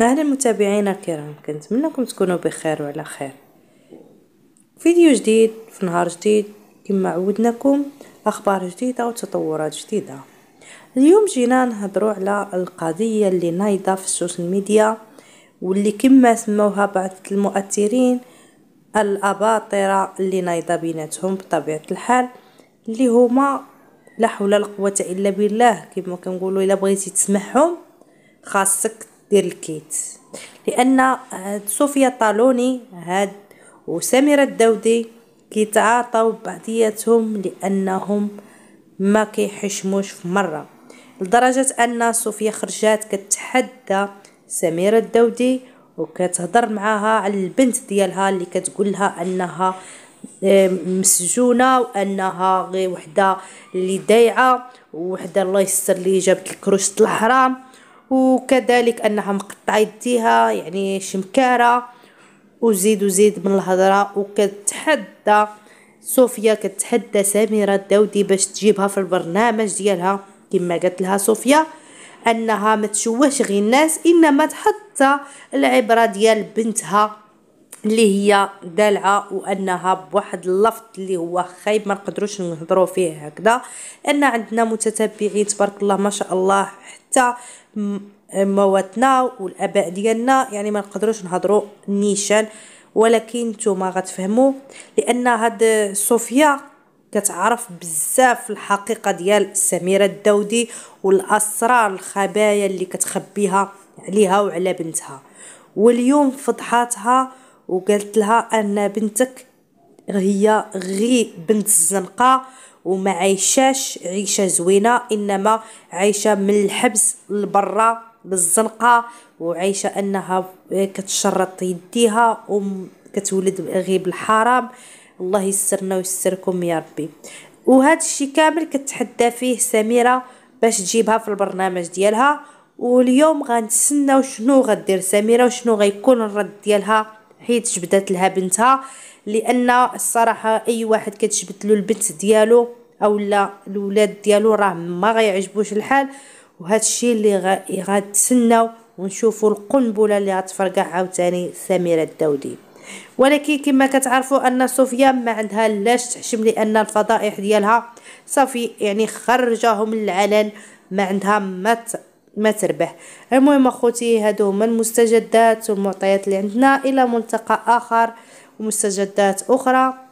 اهلا متابعينا الكرام كنتمنىكم تكونوا بخير وعلى خير فيديو جديد في نهار جديد كما عودناكم اخبار جديده وتطورات جديده اليوم جينا نهضروا على القضيه اللي نايضه في السوشيال ميديا واللي كما سموها بعض المؤثرين الاباطره اللي نايضه بيناتهم بطبيعه الحال اللي هما لا حول ولا قوه الا بالله كما كنقولوا الا بغيتي تسمعهم خاصك ديال الكيت لان صوفيا آه، طالوني هاد وسميرة الدودي كيتعاطاو بعضياتهم لانهم ما كيحشموش في مره لدرجه ان صوفيا خرجات كتحدى سميرة الدودي وكتهضر معاها على البنت ديالها اللي كتقول لها انها آه، مسجونه وانها غير وحده اللي ضايعه وحده الله يستر اللي جابت الكروش الحرام وكذلك انها مقطعه يديها يعني شمكاره وزيد وزيد من الهضره وكتحدى صوفيا كتحدى سميره الداودي باش تجيبها في البرنامج ديالها كما قالت لها صوفيا انها ما تشوهش غير الناس انما تحط العبره ديال بنتها اللي هي دالعه وانها بواحد اللفظ اللي هو خايب ما نقدروش نهضروا فيه هكذا ان عندنا متتبعين تبارك الله ما شاء الله حتى مواتنا والاباء ديالنا يعني ما نقدروش نهضروا نيشان ولكن نتوما غتفهموا لان هاد صوفيا كتعرف بزاف الحقيقه ديال سميره الداودي والاسرار الخبايا اللي كتخبيها عليها وعلى بنتها واليوم فضحاتها وقالت لها ان بنتك هي غي بنت الزنقه وما عايشاش عيشه زوينه انما عايشه من الحبس لبرا بالزنقة وعايشه انها كتشرط يديها وكتولد غيب بالحرام الله يسرنا ويسركم يا ربي وهذا الشيء كامل كتحدى فيه سميره باش تجيبها في البرنامج ديالها واليوم غنتسناو شنو غدير سميره وشنو غيكون الرد ديالها حيت جبدات لها بنتها لان الصراحه اي واحد كتجبد له البنت ديالو اولا الولاد ديالو راه ما غيعجبوش الحال وهذا الشيء اللي غتسناو ونشوفوا القنبله اللي غتفرقع عاوتاني سميره الداودي ولكن كما كتعرفوا ان صوفيا ما عندها لاش تحشم لان الفضائح ديالها صافي يعني خرجاهم للعلن ما عندها ما ما تربح المهم اخوتي هادو هما المستجدات والمعطيات اللي عندنا الى ملتقى اخر ومستجدات اخرى